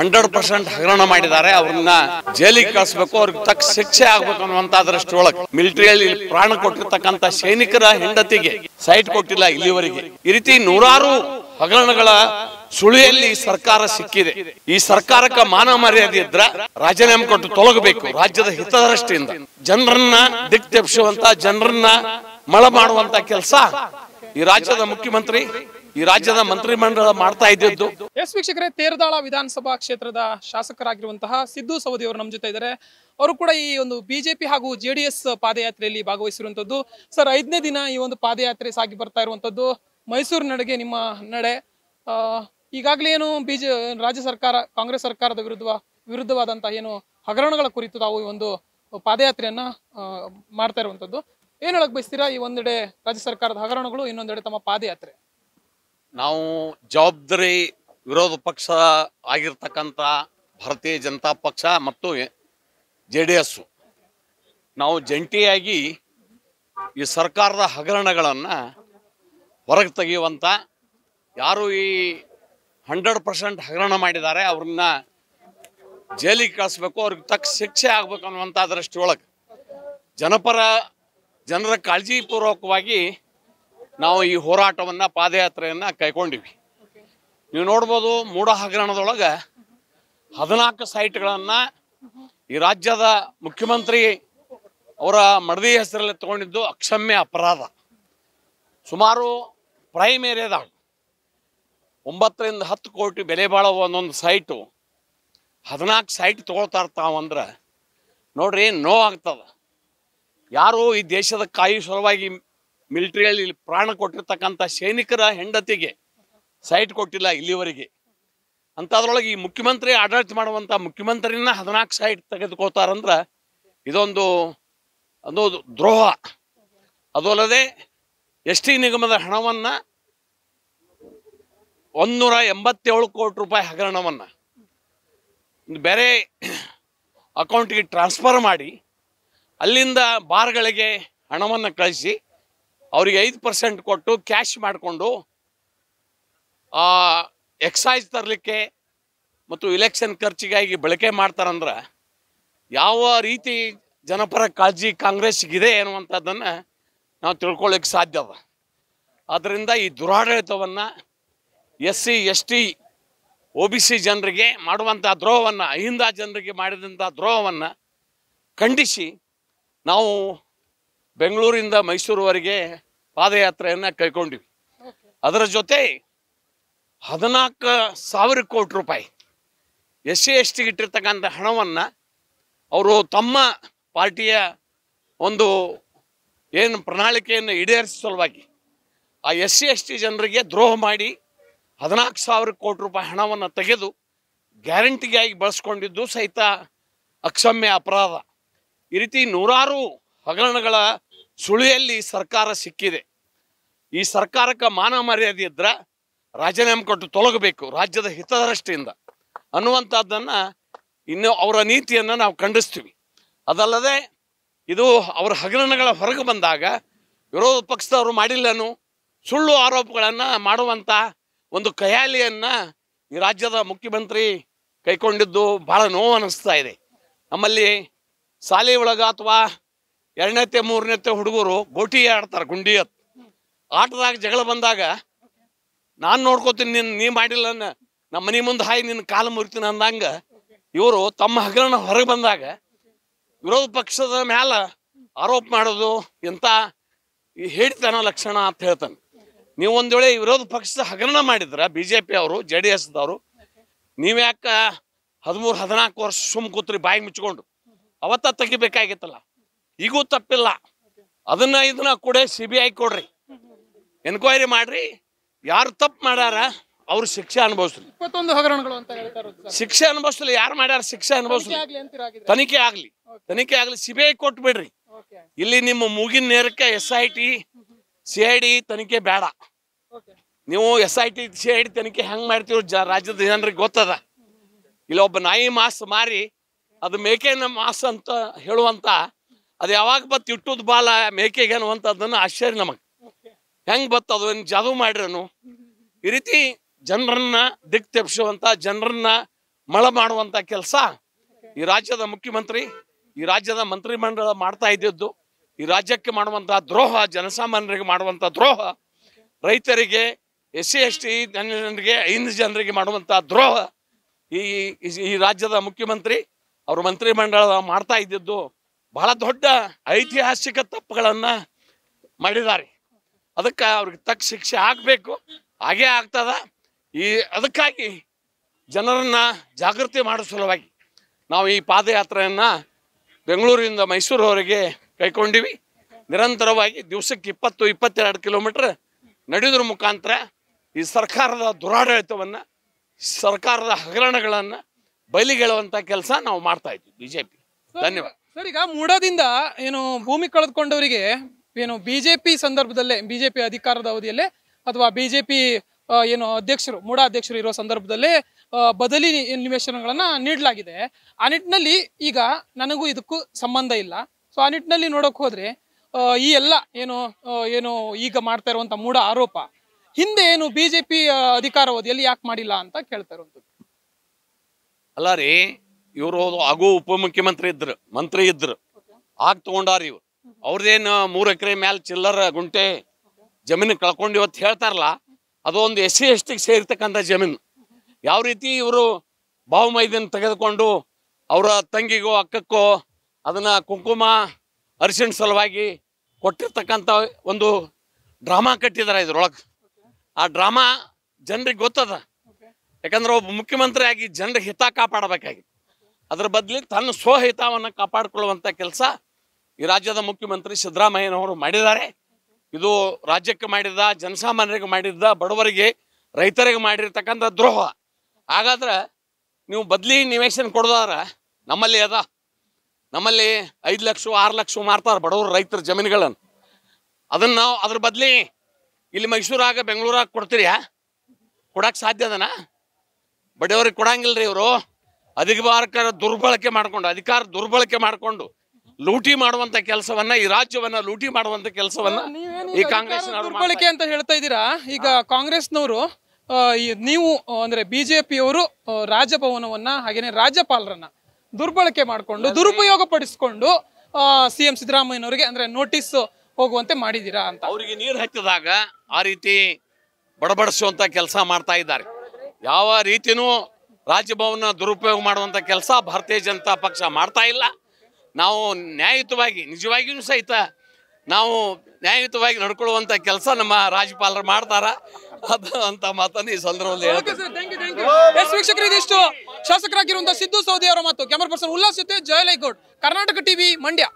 hundred percent ಹಗರಣ ಮಾಡಿದ್ದಾರೆ ಅವ್ರನ್ನ ಜೈಲಿಗೆ ಕಳಿಸ್ಬೇಕು ಅವ್ರಿಗೆ ತಕ್ಕ ಶಿಕ್ಷೆ ಆಗ್ಬೇಕು ಅನ್ನುವಂತ ಮಿಲಿಟರಿಯಲ್ಲಿ ಪ್ರಾಣ ಕೊಟ್ಟಿರ್ತಕ್ಕಂಥ ಸೈನಿಕರ ಹೆಂಡತಿಗೆ ಸೈಟ್ ಕೊಟ್ಟಿಲ್ಲ ಇಲ್ಲಿವರೆಗೆ ಈ ರೀತಿ ನೂರಾರು ಹಗರಣಗಳ ಸುಳಿಯಲ್ಲಿ ಸರ್ಕಾರ ಸಿಕ್ಕಿದೆ ಈ ಸರ್ಕಾರಕ್ಕೆ ಮಾನ ಮರ್ಯಾದೆ ಇದ್ರ ರಾಜೀನಾಮೆ ಕೊಟ್ಟು ತೊಲಗಬೇಕು ರಾಜ್ಯದ ಹಿತದೃಷ್ಟಿಯಿಂದ ಜನರನ್ನ ದಿಕ್ ತೆಪ್ಪಿಸುವಂತ ಜನರನ್ನ ಮಳ ಮಾಡುವಂತ ಕೆಲಸ ಈ ರಾಜ್ಯದ ಮುಖ್ಯಮಂತ್ರಿ ಈ ರಾಜ್ಯದ ಮಂತ್ರಿಮಂಡಲ ಮಾಡ್ತಾ ಇದ್ದದ್ದು ಎಸ್ ವೀಕ್ಷಕರೇ ತೇರದಾಳ ವಿಧಾನಸಭಾ ಕ್ಷೇತ್ರದ ಶಾಸಕರಾಗಿರುವಂತಹ ಸಿದ್ದು ಸವದಿ ಅವರು ನಮ್ಮ ಜೊತೆ ಇದ್ದಾರೆ ಅವರು ಕೂಡ ಈ ಒಂದು ಬಿಜೆಪಿ ಹಾಗೂ ಜೆಡಿಎಸ್ ಪಾದಯಾತ್ರೆಯಲ್ಲಿ ಭಾಗವಹಿಸಿರುವಂತದ್ದು ಸರ್ ಐದನೇ ದಿನ ಈ ಒಂದು ಪಾದಯಾತ್ರೆ ಸಾಗಿ ಬರ್ತಾ ಇರುವಂತದ್ದು ಮೈಸೂರು ನಡೆಗೆ ನಿಮ್ಮ ನಡೆ ಈಗಾಗಲೇ ಏನು ಬಿಜೆ ರಾಜ್ಯ ಸರ್ಕಾರ ಕಾಂಗ್ರೆಸ್ ಸರ್ಕಾರದ ವಿರುದ್ಧ ವಿರುದ್ಧವಾದಂತಹ ಏನು ಹಗರಣಗಳ ಕುರಿತು ತಾವು ಈ ಒಂದು ಪಾದಯಾತ್ರೆಯನ್ನ ಮಾಡ್ತಾ ಇರುವಂತದ್ದು ಏನ್ ಹೇಳಕ್ ಬಯಸ್ತೀರಾ ಈ ಒಂದೆಡೆ ರಾಜ್ಯ ಸರ್ಕಾರದ ಹಗರಣಗಳು ಇನ್ನೊಂದೆಡೆ ತಮ್ಮ ಪಾದಯಾತ್ರೆ ನಾವು ಜವಾಬ್ದಾರಿ ವಿರೋಧ ಪಕ್ಷ ಆಗಿರ್ತಕ್ಕಂಥ ಭಾರತೀಯ ಜನತಾ ಪಕ್ಷ ಮತ್ತು ಜೆ ಡಿ ಎಸ್ಸು ನಾವು ಜಂಟಿಯಾಗಿ ಈ ಸರ್ಕಾರದ ಹಗರಣಗಳನ್ನು ಹೊರಗೆ ತೆಗೆಯುವಂಥ ಯಾರು ಈ ಹಂಡ್ರೆಡ್ ಪರ್ಸೆಂಟ್ ಹಗರಣ ಮಾಡಿದ್ದಾರೆ ಅವ್ರನ್ನ ಜೈಲಿಗೆ ಕಳಿಸ್ಬೇಕು ಅವ್ರಿಗೆ ತಕ್ಕ ಶಿಕ್ಷೆ ಆಗ್ಬೇಕು ಅನ್ನುವಂಥ ದೃಷ್ಟಿಯೊಳಗೆ ಜನಪರ ಜನರ ಕಾಳಜಿಪೂರ್ವಕವಾಗಿ ನಾವು ಈ ಹೋರಾಟವನ್ನ ಪಾದಯಾತ್ರೆಯನ್ನ ಕೈಕೊಂಡಿವಿ ನೀವು ನೋಡ್ಬೋದು ಮೂಡ ಹಗರಣದೊಳಗೆ ಹದಿನಾಲ್ಕು ಸೈಟ್ಗಳನ್ನ ಈ ರಾಜ್ಯದ ಮುಖ್ಯಮಂತ್ರಿ ಅವರ ಮಡದಿ ಹೆಸರಲ್ಲಿ ತಗೊಂಡಿದ್ದು ಅಕ್ಷಮ್ಯ ಅಪರಾಧ ಸುಮಾರು ಪ್ರೈಮ್ ಏರಿಯಾದಾಗ ಒಂಬತ್ತರಿಂದ ಹತ್ತು ಕೋಟಿ ಬೆಲೆ ಬಾಳುವ ಒಂದೊಂದು ಸೈಟು ಹದಿನಾಲ್ಕು ಸೈಟ್ ತೊಗೊಳ್ತಾ ಇರ್ತಾವಂದ್ರೆ ನೋಡ್ರಿ ನೋವಾಗ್ತದೆ ಯಾರು ಈ ದೇಶದ ಕಾಯಿ ಸಲುವಾಗಿ ಮಿಲಿಟರಿಯಲ್ಲಿ ಪ್ರಾಣ ಕೊಟ್ಟಿರ್ತಕ್ಕಂಥ ಸೈನಿಕರ ಹೆಂಡತಿಗೆ ಸೈಟ್ ಕೊಟ್ಟಿಲ್ಲ ಇಲ್ಲಿವರೆಗೆ ಅಂಥದ್ರೊಳಗೆ ಈ ಮುಖ್ಯಮಂತ್ರಿ ಆಡಳಿತ ಮಾಡುವಂಥ ಮುಖ್ಯಮಂತ್ರಿನ ಹದಿನಾಲ್ಕು ಸೈಟ್ ತೆಗೆದುಕೋತಾರಂದ್ರೆ ಇದೊಂದು ಒಂದು ದ್ರೋಹ ಅದು ಅಲ್ಲದೆ ಎಸ್ ಟಿ ನಿಗಮದ ಹಣವನ್ನು ಒಂದೂರ ಎಂಬತ್ತೇಳು ಕೋಟಿ ರೂಪಾಯಿ ಹಗರಣವನ್ನು ಬೇರೆ ಅಕೌಂಟಿಗೆ ಟ್ರಾನ್ಸ್ಫರ್ ಮಾಡಿ ಅಲ್ಲಿಂದ ಬಾರ್ಗಳಿಗೆ ಹಣವನ್ನು ಕಳಿಸಿ ಅವರಿಗೆ ಐದು ಪರ್ಸೆಂಟ್ ಕೊಟ್ಟು ಕ್ಯಾಶ್ ಮಾಡಿಕೊಂಡು ಎಕ್ಸೈಸ್ ತರಲಿಕ್ಕೆ ಮತ್ತು ಇಲೆಕ್ಷನ್ ಖರ್ಚಿಗಾಗಿ ಬಳಕೆ ಮಾಡ್ತಾರಂದ್ರೆ ಯಾವ ರೀತಿ ಜನಪರ ಕಾಳಜಿ ಕಾಂಗ್ರೆಸ್ಗಿದೆ ಅನ್ನುವಂಥದ್ದನ್ನು ನಾವು ತಿಳ್ಕೊಳ್ಳಿಕ್ಕೆ ಸಾಧ್ಯ ಅದ ಆದ್ದರಿಂದ ಈ ದುರಾಡಳಿತವನ್ನು S C S T O B C ಜನರಿಗೆ ಮಾಡುವಂಥ ದ್ರೋಹವನ್ನು ಅಹಿಂದ ಜನರಿಗೆ ಮಾಡಿದಂಥ ದ್ರೋಹವನ್ನು ಖಂಡಿಸಿ ನಾವು ಬೆಂಗಳೂರಿಂದ ಮೈಸೂರುವರೆಗೆ ಪಾದಯಾತ್ರೆಯನ್ನು ಕೈಕೊಂಡಿವಿ ಅದರ ಜೊತೆ ಹದಿನಾಲ್ಕು ಸಾವಿರ ಕೋಟಿ ರೂಪಾಯಿ ಎಸ್ ಸಿ ಎಸ್ ಟಿಗೆ ಇಟ್ಟಿರ್ತಕ್ಕಂಥ ಹಣವನ್ನು ಅವರು ತಮ್ಮ ಪಾರ್ಟಿಯ ಒಂದು ಏನು ಪ್ರಣಾಳಿಕೆಯನ್ನು ಈಡೇರಿಸ ಸಲುವಾಗಿ ಆ ಎಸ್ ಸಿ ಎಸ್ ಟಿ ಜನರಿಗೆ ದ್ರೋಹ ಮಾಡಿ ಹದಿನಾಲ್ಕು ಸಾವಿರ ಕೋಟಿ ರೂಪಾಯಿ ಹಣವನ್ನು ತೆಗೆದು ಗ್ಯಾರಂಟಿಗಾಗಿ ಬಳಸ್ಕೊಂಡಿದ್ದು ಸಹಿತ ಅಕ್ಷಮ್ಯ ಅಪರಾಧ ಈ ರೀತಿ ನೂರಾರು ಹಗರಣಗಳ ಸುಳಿಯಲ್ಲಿ ಸರ್ಕಾರ ಸಿಕ್ಕಿದೆ ಈ ಸರ್ಕಾರಕ್ಕೆ ಮಾನ ಮರ್ಯಾದೆ ಇದ್ರೆ ರಾಜೀನಾಮೆ ಕೊಟ್ಟು ತೊಲಗಬೇಕು ರಾಜ್ಯದ ಹಿತದೃಷ್ಟಿಯಿಂದ ಅನ್ನುವಂಥದ್ದನ್ನು ಇನ್ನು ಅವರ ನೀತಿಯನ್ನು ನಾವು ಖಂಡಿಸ್ತೀವಿ ಅದಲ್ಲದೆ ಇದು ಅವರ ಹಗರಣಗಳ ಹೊರಗೆ ಬಂದಾಗ ವಿರೋಧ ಪಕ್ಷದವರು ಮಾಡಿಲ್ಲನು ಸುಳ್ಳು ಆರೋಪಗಳನ್ನು ಮಾಡುವಂಥ ಒಂದು ಕಯಾಲಿಯನ್ನು ಈ ರಾಜ್ಯದ ಮುಖ್ಯಮಂತ್ರಿ ಕೈಕೊಂಡಿದ್ದು ಭಾಳ ನೋವು ಅನ್ನಿಸ್ತಾ ಇದೆ ನಮ್ಮಲ್ಲಿ ಶಾಲೆ ಒಳಗ ಅಥವಾ ಎರಡನೇತೆ ಮೂರನೇತೆ ಹುಡುಗರು ಗೋಟಿ ಆಡ್ತಾರೆ ಗುಂಡಿ ಅತ್ ಆಟದಾಗ ಜಗಳ ಬಂದಾಗ ನಾನು ನೋಡ್ಕೋತೀನಿ ನಿನ್ ನೀ ಮಾಡಿಲ್ಲ ನಮ್ಮ ಮನೆ ಮುಂದೆ ಹಾಯಿ ನಿನ್ನ ಕಾಲು ಮುರಿತೀನಿ ಅಂದಂಗ ಇವರು ತಮ್ಮ ಹಗರಣ ಹೊರಗೆ ಬಂದಾಗ ವಿರೋಧ ಪಕ್ಷದ ಮ್ಯಾಲ ಆರೋಪ ಮಾಡೋದು ಎಂತ ಹೇಳ್ತಾನ ಲಕ್ಷಣ ಅಂತ ಹೇಳ್ತಾನೆ ನೀವು ಒಂದು ವೇಳೆ ವಿರೋಧ ಪಕ್ಷದ ಹಗರಣ ಮಾಡಿದ್ರ ಬಿ ಜೆ ಪಿ ಅವರು ಜೆ ಡಿ ಎಸ್ದವರು ನೀವ್ಯಾಕ ಹದಿಮೂರು ಹದಿನಾಲ್ಕು ವರ್ಷ ಸುಮ್ ಕೂತ್ರಿ ಬಾಯಿ ಮುಚ್ಕೊಂಡು ಅವತ್ತ ತೆಗಿಬೇಕಾಗಿತ್ತಲ್ಲ ಈಗೂ ತಪ್ಪಿಲ್ಲ ಅದನ್ನ ಇದನ್ನ ಕೊಡೆ ಸಿ ಬಿ ಐ ಕೊಡ್ರಿ ಎನ್ಕ್ವೈರಿ ಮಾಡ್ರಿ ಯಾರು ತಪ್ಪು ಮಾಡ್ಯಾರ ಅವ್ರು ಶಿಕ್ಷೆ ಅನುಭವಿಸ್ರಿ ಶಿಕ್ಷೆ ಅನುಭವಿಸ್ಲಿ ಯಾರು ಮಾಡ್ಯಾರ ಶಿಕ್ಷೆ ಅನುಭವಿಸ್ಲಿ ತನಿಖೆ ಆಗ್ಲಿ ತನಿಖೆ ಆಗ್ಲಿ ಸಿ ಬಿ ಐ ಕೊಟ್ಟು ಬಿಡ್ರಿ ಇಲ್ಲಿ ನಿಮ್ಮ ಮೂಗಿನ ನೇರಕ್ಕೆ S I T C I D ತನಿಖೆ ಬೇಡ ನೀವು S I T C I D ತನಿಖೆ ಹೆಂಗ್ ಮಾಡ್ತೀವಿ ಜ ರಾಜ್ಯದ ಜನರಿಗೆ ಗೊತ್ತದ ಇಲ್ಲಿ ಒಬ್ಬ ನಾಯಿ ಮಾಸ್ ಮಾರಿ ಅದು ಮೇಕೆನ ಮಾಸ್ ಅಂತ ಹೇಳುವಂತ ಅದು ಯಾವಾಗ ಬತ್ತು ಇಟ್ಟದ ಬಾಲ ಮೇಕೆಗೆ ಅನ್ನುವಂಥದ್ದನ್ನು ಆಶ್ಚರ್ಯ ನಮಗೆ ಹೆಂಗ್ ಬತ್ತು ಅದು ಏನು ಜಾದೂ ಈ ರೀತಿ ಜನರನ್ನ ದಿಕ್ ತೆಪ್ಸುವಂತ ಜನರನ್ನ ಮಳ ಮಾಡುವಂತ ಕೆಲಸ ಈ ರಾಜ್ಯದ ಮುಖ್ಯಮಂತ್ರಿ ಈ ರಾಜ್ಯದ ಮಂತ್ರಿ ಮಂಡಳ ಮಾಡ್ತಾ ಇದ್ದಿದ್ದು ಈ ರಾಜ್ಯಕ್ಕೆ ಮಾಡುವಂತಹ ದ್ರೋಹ ಜನಸಾಮಾನ್ಯರಿಗೆ ಮಾಡುವಂತ ದ್ರೋಹ ರೈತರಿಗೆ ಎಸ್ ಸಿ ಎಸ್ ಟಿ ಜನರಿಗೆ ಐದು ಜನರಿಗೆ ಮಾಡುವಂಥ ದ್ರೋಹ ಈ ಈ ರಾಜ್ಯದ ಮುಖ್ಯಮಂತ್ರಿ ಅವ್ರ ಮಂಡಳ ಮಾಡ್ತಾ ಇದ್ದಿದ್ದು ಬಹಳ ದೊಡ್ಡ ಐತಿಹಾಸಿಕ ತಪ್ಪುಗಳನ್ನ ಮಾಡಿದ್ದಾರೆ ಅದಕ್ಕೆ ಅವ್ರಿಗೆ ತಕ್ಕ ಶಿಕ್ಷೆ ಆಗಬೇಕು ಹಾಗೇ ಆಗ್ತದ ಈ ಅದಕ್ಕಾಗಿ ಜನರನ್ನ ಜಾಗೃತಿ ಮಾಡೋ ಸಲುವಾಗಿ ನಾವು ಈ ಪಾದಯಾತ್ರೆಯನ್ನು ಬೆಂಗಳೂರಿಂದ ಮೈಸೂರವರೆಗೆ ಕೈಕೊಂಡಿವಿ ನಿರಂತರವಾಗಿ ದಿವಸಕ್ಕೆ ಇಪ್ಪತ್ತು ಇಪ್ಪತ್ತೆರಡು ಕಿಲೋಮೀಟ್ರ್ ನಡೆಯೋದ್ರ ಮುಖಾಂತರ ಈ ಸರ್ಕಾರದ ದುರಾಡಳಿತವನ್ನು ಸರ್ಕಾರದ ಹಗರಣಗಳನ್ನು ಬಯಲಿಗೆಳುವಂಥ ಕೆಲಸ ನಾವು ಮಾಡ್ತಾ ಇದ್ವಿ ಬಿ ಜೆ ಪಿ ಧನ್ಯವಾದ ಸರ್ ಈಗ ಮೂಡದಿಂದ ಏನು ಭೂಮಿ ಕಳೆದುಕೊಂಡವರಿಗೆ ಏನು ಬಿಜೆಪಿ ಸಂದರ್ಭದಲ್ಲೇ ಬಿಜೆಪಿ ಅಧಿಕಾರದ ಅವಧಿಯಲ್ಲೇ ಅಥವಾ ಬಿಜೆಪಿ ಏನು ಅಧ್ಯಕ್ಷರು ಮೂಡ ಅಧ್ಯಕ್ಷರು ಇರೋ ಸಂದರ್ಭದಲ್ಲೇ ಬದಲಿ ನಿವೇಶನಗಳನ್ನ ನೀಡಲಾಗಿದೆ ಆ ನಿಟ್ಟಿನಲ್ಲಿ ಈಗ ನನಗೂ ಇದಕ್ಕೂ ಸಂಬಂಧ ಇಲ್ಲ ಸೊ ಆ ನಿಟ್ಟಿನಲ್ಲಿ ನೋಡೋಕೆ ಹೋದ್ರೆ ಈ ಎಲ್ಲ ಏನು ಏನು ಈಗ ಮಾಡ್ತಾ ಇರುವಂತ ಮೂಢ ಆರೋಪ ಹಿಂದೆ ಏನು ಬಿಜೆಪಿ ಅಧಿಕಾರ ಅವಧಿಯಲ್ಲಿ ಯಾಕೆ ಮಾಡಿಲ್ಲ ಅಂತ ಕೇಳ್ತಾ ಇರುವಂತದ್ದು ಅಲ್ಲ ರೀ ಇವರು ಆಗು ಉಪಮುಖ್ಯಮಂತ್ರಿ ಇದ್ರು ಮಂತ್ರಿ ಇದ್ರು ಆಗ ತಗೊಂಡಾರ ಇವ್ರು ಅವ್ರದ್ದೇನು ಮೂರು ಎಕರೆ ಮ್ಯಾಲ ಚಿಲ್ಲರ ಗುಂಟೆ ಜಮೀನು ಕಳ್ಕೊಂಡು ಇವತ್ತು ಹೇಳ್ತಾರಲ್ಲ ಅದೊಂದು ಎಸ್ ಸಿ ಎಸ್ ಟಿಗೆ ಸೇರಿರ್ತಕ್ಕಂಥ ಜಮೀನು ಯಾವ ರೀತಿ ಇವರು ಬಾವುಮೈದನ್ನು ತೆಗೆದುಕೊಂಡು ಅವರ ತಂಗಿಗೋ ಅಕ್ಕಕ್ಕೋ ಅದನ್ನು ಕುಂಕುಮ ಅರಿಶಿಣ ಸಲುವಾಗಿ ಕೊಟ್ಟಿರ್ತಕ್ಕಂಥ ಒಂದು ಡ್ರಾಮಾ ಕಟ್ಟಿದ್ದಾರೆ ಇದ್ರೊಳಗೆ ಆ ಡ್ರಾಮಾ ಜನರಿಗೆ ಗೊತ್ತದ ಯಾಕಂದ್ರೆ ಒಬ್ಬ ಮುಖ್ಯಮಂತ್ರಿಯಾಗಿ ಜನರಿಗೆ ಹಿತ ಕಾಪಾಡಬೇಕಾಗಿತ್ತು ಅದರ ಬದಲಿಗೆ ತನ್ನ ಸ್ವಹಿತವನ್ನು ಕಾಪಾಡಿಕೊಳ್ಳುವಂಥ ಕೆಲಸ ಈ ರಾಜ್ಯದ ಮುಖ್ಯಮಂತ್ರಿ ಸಿದ್ದರಾಮಯ್ಯನವರು ಮಾಡಿದ್ದಾರೆ ಇದು ರಾಜ್ಯಕ್ಕೆ ಮಾಡಿದ್ದ ಜನಸಾಮಾನ್ಯರಿಗೆ ಮಾಡಿದ್ದ ಬಡವರಿಗೆ ರೈತರಿಗೆ ಮಾಡಿರ್ತಕ್ಕಂಥ ದ್ರೋಹ ಹಾಗಾದ್ರೆ ನೀವು ಬದಲಿ ನಿವೇಶನ ಕೊಡೋದಾದ್ರೆ ನಮ್ಮಲ್ಲಿ ಅದ ನಮ್ಮಲ್ಲಿ ಐದು ಲಕ್ಷ ಆರು ಲಕ್ಷ ಮಾರ್ತಾರೆ ಬಡವರು ರೈತರ ಜಮೀನುಗಳನ್ನು ಅದನ್ನು ನಾವು ಅದ್ರ ಬದಲಿ ಇಲ್ಲಿ ಮೈಸೂರಾಗ ಬೆಂಗಳೂರಾಗ ಕೊಡ್ತೀರಿಯಾ ಕೊಡಕ್ಕೆ ಸಾಧ್ಯ ಅದನಾ ಬಡವರಿಗೆ ಕೊಡಂಗಿಲ್ಲ ರೀ ಇವರು ಅಧಿಕಾರಕರ ದುರ್ಬಳಕೆ ಮಾಡಿಕೊಂಡು ಅಧಿಕಾರ ದುರ್ಬಳಕೆ ಮಾಡಿಕೊಂಡು ಲೂಟಿ ಮಾಡುವಂತ ಕೆಲಸವನ್ನ ಈ ರಾಜ್ಯವನ್ನ ಲೂಟಿ ಮಾಡುವಂತ ಕೆಲಸವನ್ನ ಈ ಕಾಂಗ್ರೆಸ್ ದುರ್ಬಳಕೆ ಅಂತ ಹೇಳ್ತಾ ಇದ್ದೀರಾ ಈಗ ಕಾಂಗ್ರೆಸ್ನವರು ನೀವು ಅಂದ್ರೆ ಬಿಜೆಪಿಯವರು ರಾಜಭವನವನ್ನ ಹಾಗೇನೆ ರಾಜ್ಯಪಾಲರನ್ನ ದುರ್ಬಳಕೆ ಮಾಡಿಕೊಂಡು ದುರುಪಯೋಗ ಪಡಿಸಿಕೊಂಡು ಸಿಎಂ ಸಿದ್ದರಾಮಯ್ಯನವರಿಗೆ ಅಂದ್ರೆ ನೋಟಿಸ್ ಹೋಗುವಂತೆ ಮಾಡಿದೀರಾ ಅಂತ ಅವರಿಗೆ ನೀರು ಹಚ್ಚಿದಾಗ ಆ ರೀತಿ ಬಡಬಡಿಸುವಂತ ಕೆಲಸ ಮಾಡ್ತಾ ಇದ್ದಾರೆ ಯಾವ ರೀತಿನೂ ರಾಜ್ಯಭವನ ದುರುಪಯೋಗ ಮಾಡುವಂಥ ಕೆಲಸ ಭಾರತೀಯ ಜನತಾ ಪಕ್ಷ ಮಾಡ್ತಾ ಇಲ್ಲ ನಾವು ನ್ಯಾಯಯುತವಾಗಿ ನಿಜವಾಗಿಯೂ ಸಹಿತ ನಾವು ನ್ಯಾಯಯುತವಾಗಿ ನಡ್ಕೊಳ್ಳುವಂಥ ಕೆಲಸ ನಮ್ಮ ರಾಜ್ಯಪಾಲರು ಮಾಡ್ತಾರ ಅದು ಅಂತ ಮಾತನ್ನು ಈ ಸಂದರ್ಭದಲ್ಲಿ ಎಸ್ ವೀಕ್ಷಕರು ಇದಿಷ್ಟು ಶಾಸಕರಾಗಿರುವಂತಹ ಸಿದ್ದು ಸೌದಿ ಅವರ ಮತ್ತು ಕ್ಯಾಮರಾ ಪರ್ಸನ್ ಉಲ್ಲಾಸ್ ಜೊತೆ ಜಯಲೈಗೌಡ್ ಕರ್ನಾಟಕ ಟಿವಿ ಮಂಡ್ಯ